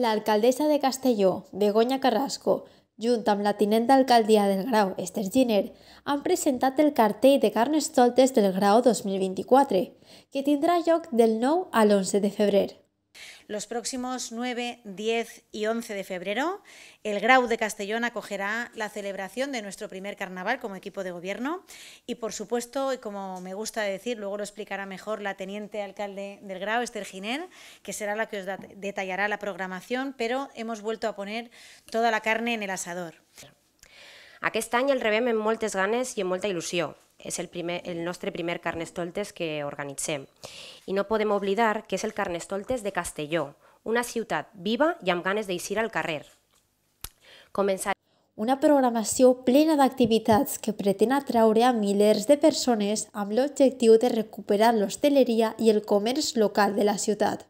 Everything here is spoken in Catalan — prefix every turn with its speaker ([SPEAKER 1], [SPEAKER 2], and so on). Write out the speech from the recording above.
[SPEAKER 1] L'alcaldessa de Castelló, Begoña Carrasco, junt amb la tinent d'alcaldia del Grau, Esther Giner, han presentat el cartell de Carnestoltes del Grau 2024, que tindrà lloc del 9 a l'11 de febrer.
[SPEAKER 2] Los próximos 9, 10 y 11 de febrero, el Grau de Castellón acogerá la celebración de nuestro primer carnaval como equipo de gobierno y, por supuesto, y como me gusta decir, luego lo explicará mejor la teniente alcalde del Grau, Esther Ginel, que será la que os detallará la programación, pero hemos vuelto a poner toda la carne en el asador.
[SPEAKER 3] Aquest any el rebem en moltes ganes y en molta ilusión. és el, primer, el nostre primer Carnestoltes que organitzem. I no podem oblidar que és el Carnestoltes de Castelló, una ciutat viva i amb ganes d'eixir al carrer. Començar
[SPEAKER 1] una programació plena d'activitats que pretén atraure a milers de persones amb l'objectiu de recuperar
[SPEAKER 2] l'hostaleria i el comerç local de la ciutat.